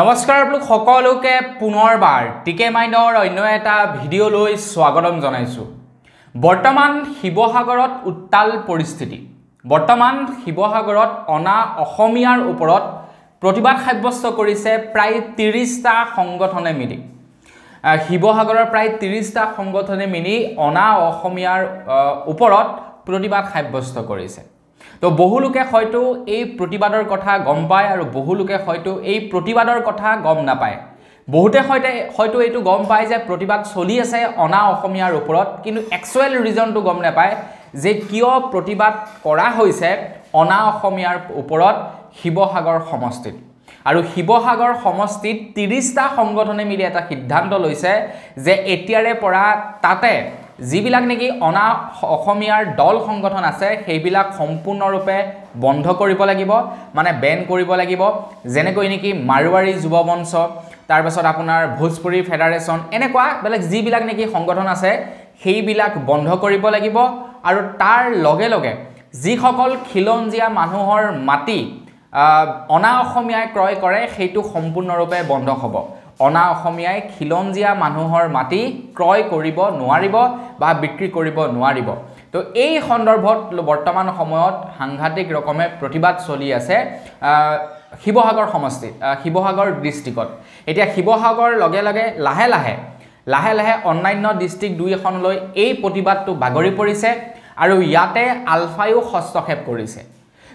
নমস্কাৰ আপোনালোক সকলোকে পুনৰবাৰ টিকে মাইণ্ডৰ অন্য এটা ভিডিঅ'লৈ স্বাগতম জনাইছোঁ বৰ্তমান শিৱসাগৰত উত্তাল পৰিস্থিতি বৰ্তমান শিৱসাগৰত অনা অসমীয়াৰ ওপৰত প্ৰতিবাদ সাব্যস্ত কৰিছে প্ৰায় ত্ৰিছটা সংগঠনে মিলি শিৱসাগৰৰ প্ৰায় ত্ৰিছটা সংগঠনে মিলি অনা অসমীয়াৰ ওপৰত প্ৰতিবাদ সাব্যস্ত কৰিছে তো বহুলোকে হয়তো এই প্ৰতিবাদৰ কথা গম পায় আৰু বহুলোকে হয়তো এই প্ৰতিবাদৰ কথা গম নাপায় বহুতে সৈতে হয়তো এইটো গম পায় যে প্ৰতিবাদ চলি আছে অনা অসমীয়াৰ ওপৰত কিন্তু একচুৱেল ৰিজনটো গম নাপায় যে কিয় প্ৰতিবাদ কৰা হৈছে অনা অসমীয়াৰ ওপৰত শিৱসাগৰ সমষ্টিত আৰু শিৱসাগৰ সমষ্টিত ত্ৰিছটা সংগঠনে মিলি এটা সিদ্ধান্ত লৈছে যে এতিয়াৰে পৰা তাতে যিবিলাক নেকি অনা অসমীয়াৰ দল সংগঠন আছে সেইবিলাক সম্পূৰ্ণৰূপে বন্ধ কৰিব লাগিব মানে বেন কৰিব লাগিব যেনেকৈ নেকি মাৰোৱাৰী যুৱ মঞ্চ তাৰপাছত আপোনাৰ ভোজপুৰী ফেডাৰেশ্যন এনেকুৱা বেলেগ যিবিলাক নেকি সংগঠন আছে সেইবিলাক বন্ধ কৰিব লাগিব আৰু তাৰ লগে লগে যিসকল খিলঞ্জীয়া মানুহৰ মাটি অনা অসমীয়াই ক্ৰয় কৰে সেইটো সম্পূৰ্ণৰূপে বন্ধ হ'ব অনা অসমীয়াই খিলঞ্জীয়া মানুহৰ মাটি ক্ৰয় কৰিব নোৱাৰিব বা বিক্ৰী কৰিব নোৱাৰিব তো এই সন্দৰ্ভত বৰ্তমান সময়ত সাংঘাতিক ৰকমে প্ৰতিবাদ চলি আছে শিৱসাগৰ সমষ্টিত শিৱসাগৰ ডিষ্ট্ৰিকত এতিয়া শিৱসাগৰ লগে লগে লাহে লাহে লাহে লাহে অন্যান্য ডিষ্ট্ৰিক্ট দুই এখনলৈ এই প্ৰতিবাদটো বাগৰি পৰিছে আৰু ইয়াতে আলফায়ো হস্তক্ষেপ কৰিছে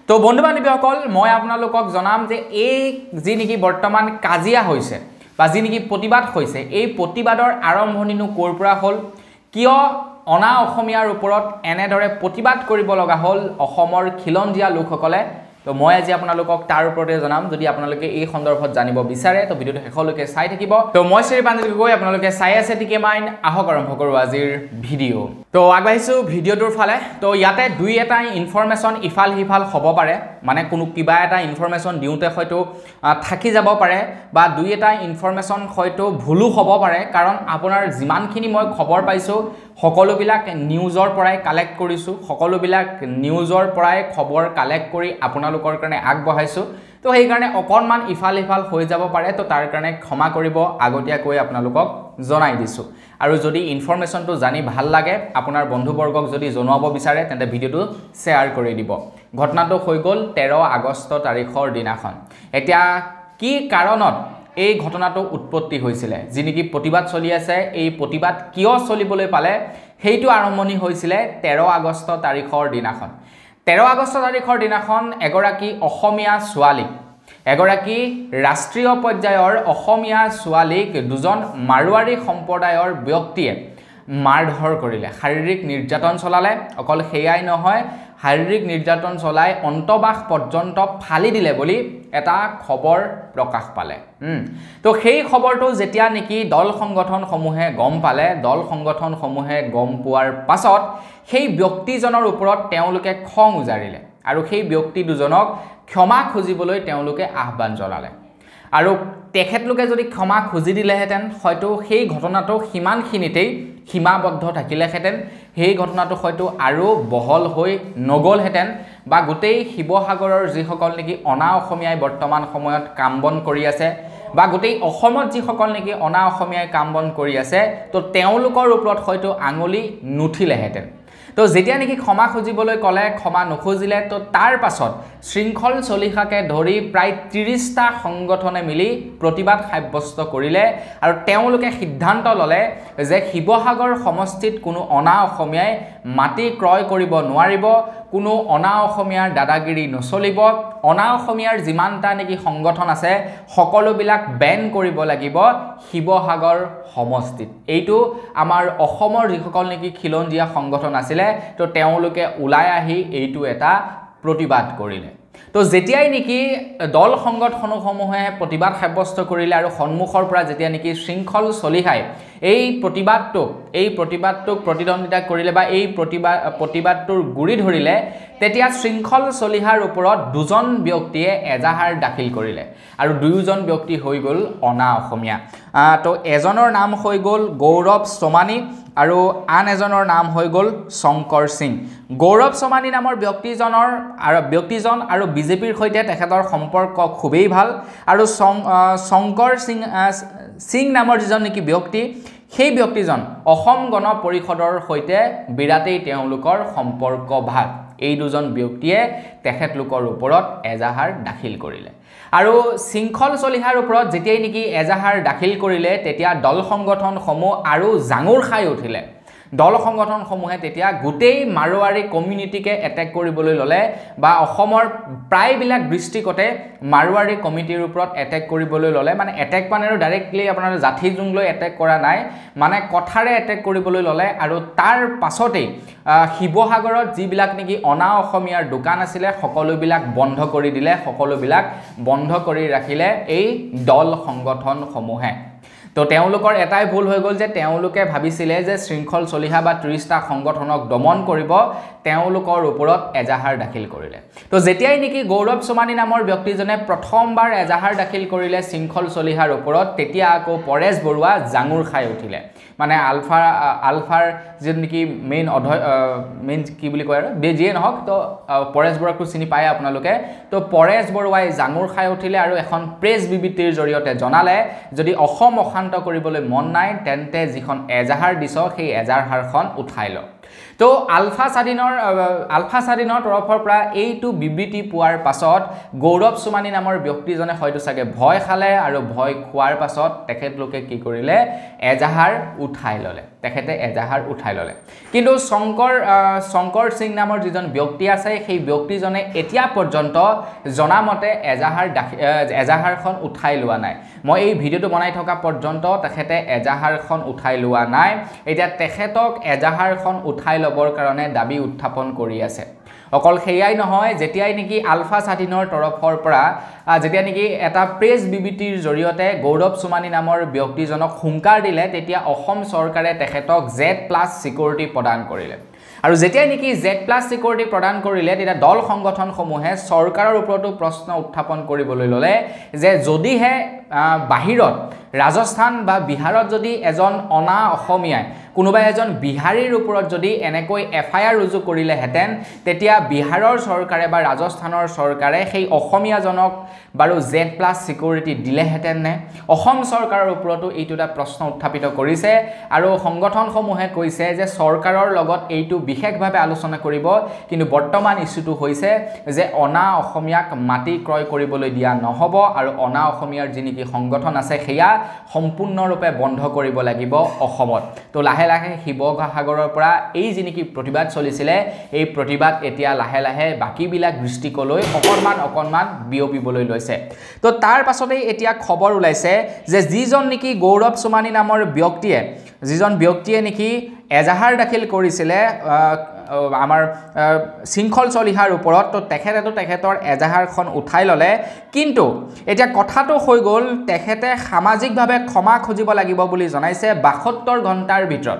তো বন্ধু বান্ধৱীসকল মই আপোনালোকক জনাম যে এই যি নেকি বৰ্তমান কাজিয়া হৈছে বা যি নেকি প্ৰতিবাদ হৈছে এই প্ৰতিবাদৰ আৰম্ভণিনো ক'ৰ পৰা হ'ল কিয় অনা অসমীয়াৰ ওপৰত এনেদৰে প্ৰতিবাদ কৰিব লগা হ'ল অসমৰ খিলঞ্জীয়া লোকসকলে তো মই আজি আপোনালোকক তাৰ ওপৰতে জনাম যদি আপোনালোকে এই সন্দৰ্ভত জানিব বিচাৰে তো ভিডিঅ'টো শেষলৈকে চাই থাকিব তো মই শ্ৰী পাঞ্জাৱী গগৈ আপোনালোকে চাই আছে টিকে মাইন আহক আৰম্ভ কৰোঁ আজিৰ ভিডিঅ' তো আগবাঢ়িছোঁ ভিডিঅ'টোৰ ফালে তো ইয়াতে দুই এটা ইনফৰ্মেশ্যন ইফাল সিফাল হ'ব পাৰে মানে কোনো কিবা এটা ইনফৰ্মেশ্যন দিওঁতে হয়তো থাকি যাব পাৰে বা দুই এটা ইনফৰ্মেশ্যন হয়তো ভুলো হ'ব পাৰে কাৰণ আপোনাৰ যিমানখিনি মই খবৰ পাইছোঁ সকলোবিলাক নিউজৰ পৰাই কালেক্ট কৰিছোঁ সকলোবিলাক নিউজৰ পৰাই খবৰ কালেক্ট কৰি আপোনালোকৰ কাৰণে আগবঢ়াইছোঁ তো সেইকাৰণে অকণমান ইফাল ইফাল হৈ যাব পাৰে তো তাৰ কাৰণে ক্ষমা কৰিব আগতীয়াকৈ আপোনালোকক জনাই দিছোঁ আৰু যদি ইনফৰ্মেশ্যনটো জানি ভাল লাগে আপোনাৰ বন্ধুবৰ্গক যদি জনাব বিচাৰে তেন্তে ভিডিঅ'টো শ্বেয়াৰ কৰি দিব ঘটনাটো হৈ গ'ল তেৰ আগষ্ট তাৰিখৰ দিনাখন এতিয়া কি কাৰণত এই ঘটনাটো উৎপত্তি হৈছিলে যি নেকি প্ৰতিবাদ চলি আছে এই প্ৰতিবাদ কিয় চলিবলৈ পালে সেইটো আৰম্ভণি হৈছিলে তেৰ আগষ্ট তাৰিখৰ দিনাখন তেৰ আগষ্ট তাৰিখৰ দিনাখন এগৰাকী অসমীয়া ছোৱালীক এগৰাকী ৰাষ্ট্ৰীয় পৰ্যায়ৰ অসমীয়া ছোৱালীক দুজন মাৰোৱাৰী সম্প্ৰদায়ৰ ব্যক্তিয়ে মাৰ ধৰ কৰিলে শাৰীৰিক নিৰ্যাতন চলালে অকল সেয়াই নহয় শাৰীৰিক নিৰ্যাতন চলাই অন্তবাস পৰ্যন্ত ফালি দিলে বুলি এটা খবৰ প্ৰকাশ পালে তো সেই খবৰটো যেতিয়া নেকি দল সংগঠনসমূহে গম পালে দল সংগঠনসমূহে গম পোৱাৰ পাছত সেই ব্যক্তিজনৰ ওপৰত তেওঁলোকে খং উজাৰিলে আৰু সেই ব্যক্তি দুজনক ক্ষমা খুজিবলৈ তেওঁলোকে আহ্বান জনালে আৰু তেখেতলোকে যদি ক্ষমা খুজি দিলেহেঁতেন হয়তো সেই ঘটনাটো সিমানখিনিতেই সীমাবদ্ধ থাকিলেহেঁতেন সেই ঘটনাটো হয়তো আৰু বহল হৈ নগ'লহেঁতেন বা গোটেই শিৱসাগৰৰ যিসকল নেকি অনা অসমীয়াই বৰ্তমান সময়ত কাম বন কৰি আছে বা গোটেই অসমত যিসকল নেকি অনা অসমীয়াই কাম বন কৰি আছে তো তেওঁলোকৰ ওপৰত হয়তো আঙুলি নুঠিলেহেঁতেন তো যেতিয়া নেকি ক্ষমা খুঁজিবলৈ ক'লে ক্ষমা নুখুজিলে তো তাৰ পাছত শৃংখল চলিহাকে ধৰি প্ৰায় ত্ৰিছটা সংগঠনে মিলি প্ৰতিবাদ সাব্যস্ত কৰিলে আৰু তেওঁলোকে সিদ্ধান্ত ল'লে যে শিৱসাগৰ সমষ্টিত কোনো অনা অসমীয়াই মাটি ক্ৰয় কৰিব নোৱাৰিব কোনো অনা অসমীয়াৰ দাদাগিৰি নচলিব অনা অসমীয়াৰ যিমানটা নেকি সংগঠন আছে সকলোবিলাক বেন কৰিব লাগিব শিৱসাগৰ সমষ্টিত এইটো আমাৰ অসমৰ যিসকল নেকি খিলঞ্জীয়া সংগঠন আছিলে তো তেওঁলোকে ওলাই আহি এইটো এটা প্ৰতিবাদ কৰিলে তো যেতিয়াই নেকি দল সংগঠনসমূহে প্ৰতিবাদ সাব্যস্ত কৰিলে আৰু সন্মুখৰ পৰা যেতিয়া নেকি শৃংখল চলিহাই এই প্ৰতিবাদটোক এই প্ৰতিবাদটোক প্ৰতিদ্বন্দ্বিতা কৰিলে বা এই প্ৰতিবাদ প্ৰতিবাদটোৰ গুৰি ধৰিলে তেতিয়া শৃংখল চলিহাৰ ওপৰত দুজন ব্যক্তিয়ে এজাহাৰ দাখিল কৰিলে আৰু দুয়োজন ব্যক্তি হৈ গ'ল অনা অসমীয়া তো এজনৰ নাম হৈ গ'ল গৌৰৱ চোমানী আৰু আন এজনৰ নাম হৈ গ'ল শংকৰ সিং গৌৰৱ চোমানী নামৰ ব্যক্তিজনৰ আৰু ব্যক্তিজন আৰু বিজেপিৰ সৈতে তেখেতৰ সম্পৰ্ক খুবেই ভাল আৰু শংকৰ সিং সিং নামৰ যিজন নেকি ব্যক্তি সেই ব্যক্তিজন অসম গণ পৰিষদৰ সৈতে বিৰাটেই তেওঁলোকৰ সম্পৰ্ক ভাগ এই দুজন ব্যক্তিয়ে তেখেতলোকৰ ওপৰত এজাহাৰ দাখিল কৰিলে আৰু শৃংখল চলিহাৰ ওপৰত যেতিয়াই নেকি এজাহাৰ দাখিল কৰিলে তেতিয়া দল সংগঠনসমূহ আৰু জাঙুৰ খাই উঠিলে দল সংগঠনসমূহে তেতিয়া গোটেই মাৰোৱাৰী কমিউনিটিকে এটেক কৰিবলৈ ল'লে বা অসমৰ প্ৰায়বিলাক দৃষ্টিকতে মাৰোৱাৰী কমিটিৰ ওপৰত এটেক কৰিবলৈ ল'লে মানে এটেক মানে আৰু ডাইৰেক্টলি আপোনাৰ জাঠি জুংলৈ এটেক কৰা নাই মানে কথাৰে এটেক কৰিবলৈ ল'লে আৰু তাৰ পাছতেই শিৱসাগৰত যিবিলাক নেকি অনা অসমীয়াৰ দোকান আছিলে সকলোবিলাক বন্ধ কৰি দিলে সকলোবিলাক বন্ধ কৰি ৰাখিলে এই দল সংগঠনসমূহে তো তেওঁলোকৰ এটাই ভুল হৈ গ'ল যে তেওঁলোকে ভাবিছিলে যে শৃংখল চলিহা বা ত্ৰিছটা সংগঠনক দমন কৰিব তেওঁলোকৰ ওপৰত এজাহাৰ দাখিল কৰিলে তো যেতিয়াই নেকি গৌৰৱ চোমানী নামৰ ব্যক্তিজনে প্ৰথমবাৰ এজাহাৰ দাখিল কৰিলে শৃংখল চলিহাৰ ওপৰত তেতিয়া আকৌ পৰেশ বৰুৱা জাঙুৰ খাই উঠিলে মানে আলফাৰ আলফাৰ যি নেকি মেইন অধ্যয় মেইন কি বুলি কয় আৰু যিয়ে নহওক তো পৰেশ বৰুৱাকো চিনি পায় আপোনালোকে তো পৰেশ বৰুৱাই জাঙুৰ খাই উঠিলে আৰু এখন প্ৰেছ বিবৃতিৰ জৰিয়তে জনালে যদি অসম অসম আক্ৰান্ত কৰিবলৈ মন নাই তেন্তে যিখন এজাহাৰ দিছ সেই এজাহাৰখন উঠাই লওক তো আলফা স্বাধীনৰ আলফা স্বাধীনৰ তৰফৰ পৰা এইটো বিবৃতি পোৱাৰ পাছত গৌৰৱ সুমানী নামৰ ব্যক্তিজনে হয়তো চাগে ভয় খালে আৰু ভয় খোৱাৰ পাছত তেখেতলোকে কি কৰিলে এজাহাৰ উঠাই ল'লে তেখেতে এজাহাৰ উঠাই ল'লে কিন্তু শংকৰ শংকৰ সিং নামৰ যিজন ব্যক্তি আছে সেই ব্যক্তিজনে এতিয়া পৰ্যন্ত জনামতে এজাহাৰ দাখি এজাহাৰখন উঠাই লোৱা নাই মই এই ভিডিঅ'টো বনাই থকা পৰ্যন্ত তেখেতে এজাহাৰখন উঠাই লোৱা নাই এতিয়া তেখেতক এজাহাৰখন উঠাই ল'বৰ কাৰণে দাবী উত্থাপন কৰি আছে অকল সেয়াই নহয় যেতিয়াই নেকি আলফা স্বাধীনৰ তৰফৰ পৰা যেতিয়া নেকি এটা প্ৰেছ বিবৃতিৰ জৰিয়তে গৌৰৱ সোমানী নামৰ ব্যক্তিজনক হুংকাৰ দিলে তেতিয়া অসম চৰকাৰে তেখেতক জেড প্লাছ ছিকিউৰিটি প্ৰদান কৰিলে আৰু যেতিয়াই নেকি জেড প্লাছ ছিকিউৰিটি প্ৰদান কৰিলে তেতিয়া দল সংগঠনসমূহে চৰকাৰৰ ওপৰতো প্ৰশ্ন উত্থাপন কৰিবলৈ ল'লে যে যদিহে বাহিৰত ৰাজস্থান বা বিহাৰত যদি এজন অনা অসমীয়াই কোনোবা এজন বিহাৰীৰ ওপৰত যদি এনেকৈ এফ আই আৰ ৰুজু কৰিলেহেঁতেন তেতিয়া বিহাৰৰ চৰকাৰে বা ৰাজস্থানৰ চৰকাৰে সেই অসমীয়াজনক বাৰু জেড প্লাছ ছিকিউৰিটি দিলেহেঁতেন নে অসম চৰকাৰৰ ওপৰতো এইটো এটা প্ৰশ্ন উত্থাপিত কৰিছে আৰু সংগঠনসমূহে কৈছে যে চৰকাৰৰ লগত এইটো বিশেষভাৱে আলোচনা কৰিব কিন্তু বৰ্তমান ইছ্যুটো হৈছে যে অনা অসমীয়াক মাটি ক্ৰয় কৰিবলৈ দিয়া নহ'ব আৰু অনা অসমীয়াৰ যি নেকি সংগঠন আছে সেয়া সম্পূৰ্ণৰূপে বন্ধ কৰিব লাগিব অসমত তো লাহে লাহে শিৱসাগৰৰ পৰা এই যি নেকি প্ৰতিবাদ চলিছিলে এই প্ৰতিবাদ এতিয়া লাহে লাহে বাকীবিলাক দৃষ্টিকলৈ অকণমান অকণমান বিয়পিবলৈ লৈছে লৈছে তো তাৰ পাছতেই এতিয়া খবৰ ওলাইছে যে যিজন নেকি গৌৰৱ সোমানী নামৰ ব্যক্তিয়ে যিজন ব্যক্তিয়ে নেকি এজাহাৰ দাখিল কৰিছিলে আমাৰ শৃংখল চলিহাৰ ওপৰত তো তেখেতেতো তেখেতৰ এজাহাৰখন উঠাই ল'লে কিন্তু এতিয়া কথাটো হৈ গ'ল তেখেতে সামাজিকভাৱে ক্ষমা খুজিব লাগিব বুলি জনাইছে বাসত্তৰ ঘণ্টাৰ ভিতৰত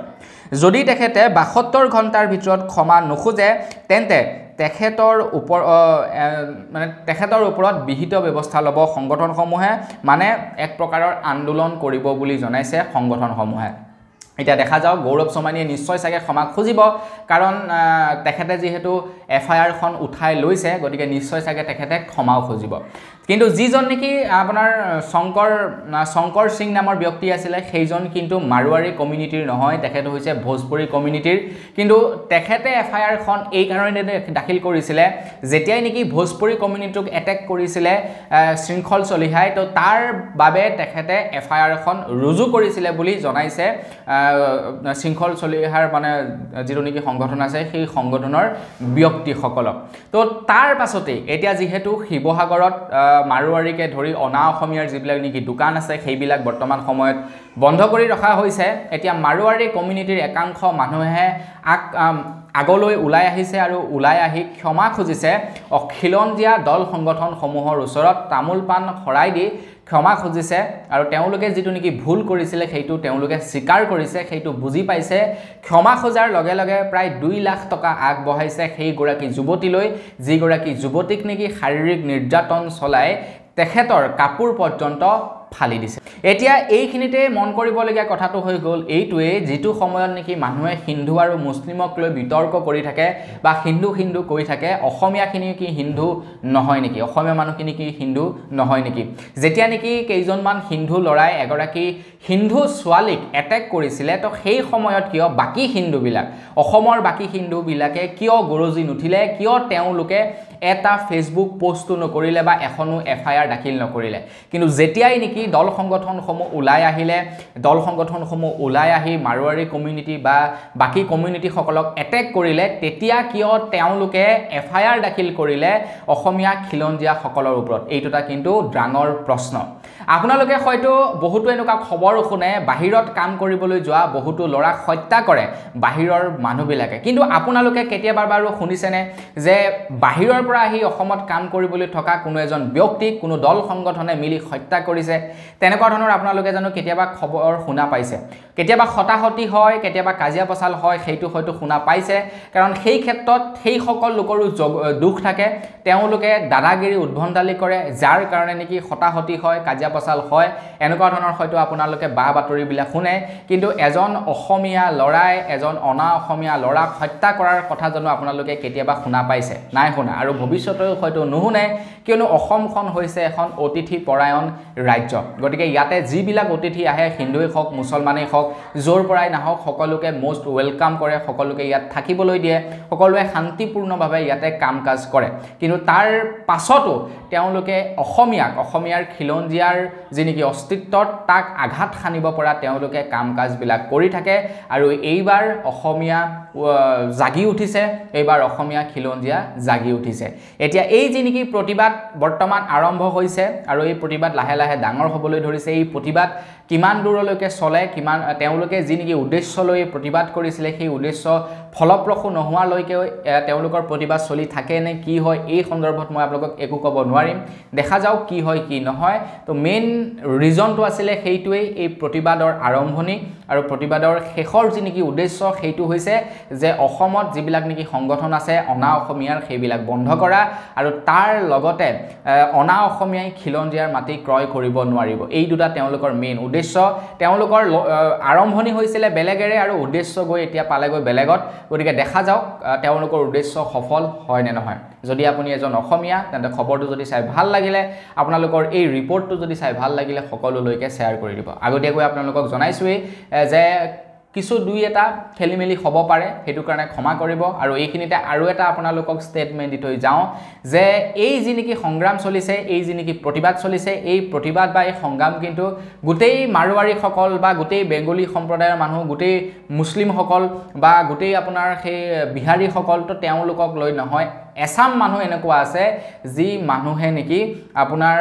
যদি তেখেতে বাসত্তৰ ঘণ্টাৰ ভিতৰত ক্ষমা নোখোজে তেন্তে তেখেতৰ ওপৰ মানে তেখেতৰ ওপৰত বিহিত ব্যৱস্থা ল'ব সংগঠনসমূহে মানে এক প্ৰকাৰৰ আন্দোলন কৰিব বুলি জনাইছে সংগঠনসমূহে এতিয়া দেখা যাওক গৌৰৱ চমানীয়ে নিশ্চয় চাগে ক্ষমা খুজিব কাৰণ তেখেতে যিহেতু এফ আই আৰখন উঠাই লৈছে গতিকে নিশ্চয় চাগে তেখেতে ক্ষমাও খুজিব কিন্তু যিজন নেকি আপোনাৰ শংকৰ শংকৰ সিং নামৰ ব্যক্তি আছিলে সেইজন কিন্তু মাৰোৱাৰী কমিউনিটিৰ নহয় তেখেত হৈছে ভোজপুৰী কমিউনিটিৰ কিন্তু তেখেতে এফ আই আৰখন এইকাৰণে দাখিল কৰিছিলে যেতিয়াই নেকি ভোজপুৰী কমিউনিটিটোক এটেক কৰিছিলে শৃংখল চলিহাই তো তাৰ বাবে তেখেতে এফ আই আৰখন ৰুজু কৰিছিলে বুলি জনাইছে শৃংখল চলিহাৰ মানে যিটো নেকি সংগঠন আছে সেই সংগঠনৰ ব্যক্তি ব্যক্তিসকলক তো তাৰ পাছতেই এতিয়া যিহেতু শিৱসাগৰত মাৰোৱাৰীকে ধৰি অনা অসমীয়াৰ যিবিলাক নেকি দোকান আছে সেইবিলাক বৰ্তমান সময়ত বন্ধ কৰি ৰখা হৈছে এতিয়া মাৰোৱাৰী কমিউনিটিৰ একাংশ মানুহে আগ আগলৈ ওলাই আহিছে আৰু ওলাই আহি ক্ষমা খুজিছে অখিলঞ্জীয়া দল সংগঠনসমূহৰ ওচৰত তামোল পাণ শৰাই দি ক্ষমা খুজিছে আৰু তেওঁলোকে যিটো নেকি ভুল কৰিছিলে সেইটো তেওঁলোকে স্বীকাৰ কৰিছে সেইটো বুজি পাইছে ক্ষমা খোজাৰ লগে লগে প্ৰায় দুই লাখ টকা আগবঢ়াইছে সেইগৰাকী যুৱতীলৈ যিগৰাকী যুৱতীক নেকি শাৰীৰিক নিৰ্যাতন চলাই তেখেতৰ কাপোৰ পৰ্যন্ত ফালি দিছে এতিয়া এইখিনিতে মন কৰিবলগীয়া কথাটো হৈ গ'ল এইটোৱে যিটো সময়ত নেকি মানুহে হিন্দু আৰু মুছলিমক লৈ বিতৰ্ক কৰি থাকে বা হিন্দু হিন্দু কৈ থাকে অসমীয়াখিনি কি হিন্দু নহয় নেকি অসমীয়া মানুহখিনি কি হিন্দু নহয় নেকি যেতিয়া নেকি কেইজনমান হিন্দু ল'ৰাই এগৰাকী হিন্দু ছোৱালীক এটেক কৰিছিলে তো সেই সময়ত কিয় বাকী হিন্দুবিলাক অসমৰ বাকী হিন্দুবিলাকে কিয় গৰজি নুঠিলে কিয় তেওঁলোকে এটা ফেচবুক পষ্টো নকৰিলে বা এখনো এফ আই আৰ দাখিল নকৰিলে কিন্তু যেতিয়াই নেকি কি দল সংগঠনসমূহ ওলাই আহিলে দল সংগঠনসমূহ ওলাই আহি মাৰোৱাৰী কমিউনিটি বা বাকী কমিউনিটিসকলক এটেক কৰিলে তেতিয়া কিয় তেওঁলোকে এফ আই আৰ দাখিল কৰিলে অসমীয়া খিলঞ্জীয়াসকলৰ ওপৰত এইটো এটা কিন্তু ডাঙৰ প্ৰশ্ন আপোনালোকে হয়তো বহুতো এনেকুৱা খবৰো শুনে বাহিৰত কাম কৰিবলৈ যোৱা বহুতো ল'ৰাক হত্যা কৰে বাহিৰৰ মানুহবিলাকে কিন্তু আপোনালোকে কেতিয়াবা বাৰু শুনিছেনে যে বাহিৰৰ পৰা আহি অসমত কাম কৰিবলৈ থকা কোনো এজন ব্যক্তিক কোনো দল সংগঠনে মিলি হত্যা কৰিছে তেনেকুৱা ধৰণৰ আপোনালোকে জানো কেতিয়াবা খবৰ শুনা পাইছে কেতিয়াবা হতাহতি হয় কেতিয়াবা কাজিয়া পচাল হয় সেইটো হয়তো শুনা পাইছে কাৰণ সেই ক্ষেত্ৰত সেইসকল লোকৰো যোগ দুখ থাকে তেওঁলোকে দাদাগিৰি উদ্ভণ্ডালি কৰে যাৰ কাৰণে নেকি হতাহতি হয় কাজিয়া চেলা পচাল হয় এনেকুৱা ধৰণৰ হয়তো আপোনালোকে বা বাতৰিবিলাক শুনে কিন্তু এজন অসমীয়া ল'ৰাই এজন অনা অসমীয়া ল'ৰাক হত্যা কৰাৰ কথা জানো আপোনালোকে কেতিয়াবা শুনা পাইছে নাই শুনা আৰু ভৱিষ্যতেও হয়তো নুশুনে কিয়নো অসমখন হৈছে এখন অতিথি পৰায়ণ ৰাজ্য গতিকে ইয়াতে যিবিলাক অতিথি আহে হিন্দুৱেই হওক মুছলমানেই হওক য'ৰ পৰাই নাহক সকলোকে মষ্ট ৱেলকাম কৰে সকলোকে ইয়াত থাকিবলৈ দিয়ে সকলোৱে শান্তিপূৰ্ণভাৱে ইয়াতে কাম কাজ কৰে কিন্তু তাৰ পাছতো তেওঁলোকে অসমীয়াক অসমীয়াৰ খিলঞ্জীয়াৰ সংস্থাৰ যি নেকি অস্তিত্বত তাক আঘাত সানিব পৰা তেওঁলোকে কাম কাজবিলাক কৰি থাকে আৰু এইবাৰ অসমীয়া জাগি উঠিছে এইবাৰ অসমীয়া খিলঞ্জীয়া জাগি উঠিছে এতিয়া এই যি নেকি প্ৰতিবাদ বৰ্তমান আৰম্ভ হৈছে আৰু এই প্ৰতিবাদ লাহে লাহে ডাঙৰ হ'বলৈ ধৰিছে এই প্ৰতিবাদ কিমান দূৰলৈকে চলে কিমান তেওঁলোকে যি নেকি উদ্দেশ্য লৈ প্ৰতিবাদ কৰিছিলে সেই উদ্দেশ্য ফলপ্ৰসূ নোহোৱালৈকে তেওঁলোকৰ প্ৰতিবাদ চলি থাকে নে কি হয় এই সন্দৰ্ভত মই আপোনালোকক একো ক'ব নোৱাৰিম দেখা যাওক কি হয় কি নহয় তো মেইন ৰিজনটো আছিলে সেইটোৱেই এই প্ৰতিবাদৰ আৰম্ভণি আৰু প্ৰতিবাদৰ শেষৰ যি নেকি উদ্দেশ্য সেইটো হৈছে যে অসমত যিবিলাক নেকি সংগঠন আছে অনা অসমীয়াৰ সেইবিলাক বন্ধ কৰা আৰু তাৰ লগতে অনা অসমীয়াই খিলঞ্জীয়াৰ মাটি ক্ৰয় কৰিব নোৱাৰিব এই দুটা তেওঁলোকৰ মেইন উদ্দেশ্য তেওঁলোকৰ আৰম্ভণি হৈছিলে বেলেগেৰে আৰু উদ্দেশ্য গৈ এতিয়া পালেগৈ বেলেগত গতিকে দেখা যাওক তেওঁলোকৰ উদ্দেশ্য সফল হয় নে নহয় যদি আপুনি এজন অসমীয়া তেন্তে খবৰটো যদি চাই ভাল লাগিলে আপোনালোকৰ এই ৰিপৰ্টটো যদি চাই ভাল লাগিলে সকলোলৈকে শ্বেয়াৰ কৰি দিব আগতীয়াকৈ আপোনালোকক জনাইছোঁৱেই যে কিছু দুই এটা খেলি মেলি হ'ব পাৰে সেইটো কাৰণে ক্ষমা কৰিব আৰু এইখিনিতে আৰু এটা আপোনালোকক ষ্টেটমেণ্ট দি থৈ যাওঁ যে এই যি নেকি সংগ্ৰাম চলিছে এই যি নেকি প্ৰতিবাদ চলিছে এই প্ৰতিবাদ বা এই সংগ্ৰাম কিন্তু গোটেই মাৰোৱাৰীসকল বা গোটেই বেংগলী সম্প্ৰদায়ৰ মানুহ গোটেই মুছলিমসকল বা গোটেই আপোনাৰ সেই বিহাৰীসকলতো তেওঁলোকক লৈ নহয় এছাম মানুহ এনেকুৱা আছে যি মানুহে নেকি আপোনাৰ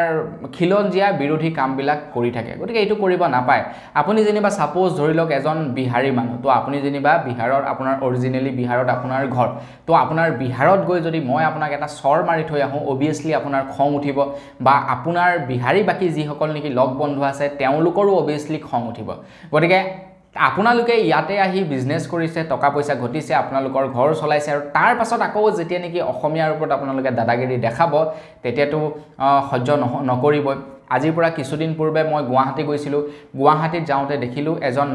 খিলঞ্জীয়া বিৰোধী কামবিলাক কৰি থাকে গতিকে এইটো কৰিব নাপায় আপুনি যেনিবা ছাপ'জ ধৰি লওক এজন বিহাৰী মানুহ তো আপুনি যেনিবা বিহাৰৰ আপোনাৰ অৰিজিনেলি বিহাৰত আপোনাৰ ঘৰ তো আপোনাৰ বিহাৰত গৈ যদি মই আপোনাক এটা চৰ মাৰি থৈ আহোঁ অভিয়াছলি আপোনাৰ খং উঠিব বা আপোনাৰ বিহাৰী বাকী যিসকল নেকি লগ বন্ধু আছে তেওঁলোকৰো অভিয়াছলি খং উঠিব গতিকে আপোনালোকে ইয়াতে আহি বিজনেছ কৰিছে টকা পইচা ঘটিছে আপোনালোকৰ ঘৰ চলাইছে আৰু তাৰ পাছত আকৌ যেতিয়া নেকি অসমীয়াৰ ওপৰত আপোনালোকে দাদাগিৰি দেখাব তেতিয়াতো সহ্য নহ নকৰিবই আজিৰ পৰা কিছুদিন পূৰ্বে মই গুৱাহাটী গৈছিলোঁ গুৱাহাটীত যাওঁতে দেখিলোঁ এজন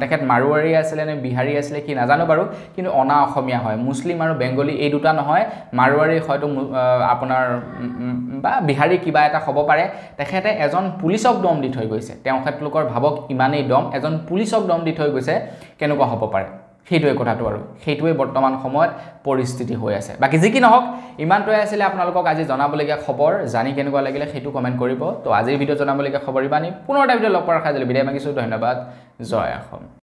তেখেত মাৰোৱাৰী আছিলে নে বিহাৰী আছিলে কি নাজানো বাৰু কিন্তু অনা অসমীয়া হয় মুছলিম আৰু বেংগলী এই দুটা নহয় মাৰোৱাৰী হয়তো আপোনাৰ বা বিহাৰী কিবা এটা হ'ব পাৰে তেখেতে এজন পুলিচক দম দি থৈ গৈছে তেওঁ তেওঁলোকৰ ভাবক ইমানেই দম এজন পুলিচক দম দি থৈ গৈছে কেনেকুৱা হ'ব পাৰে সেইটোৱে কথাটো আৰু সেইটোৱে বৰ্তমান সময়ত পৰিস্থিতি হৈ আছে বাকী যি কি নহওক ইমানটোৱে আছিলে আপোনালোকক আজি জনাবলগীয়া খবৰ জানি কেনেকুৱা লাগিলে সেইটো কমেণ্ট কৰিব তো আজিৰ ভিডিঅ' জনাবলগীয়া খবৰ ইমানেই পুনৰ এটা ভিডিঅ' লগ পোৱাৰ ৰখাইছিলোঁ বিদায় মাগিছোঁ ধন্যবাদ জয় অসম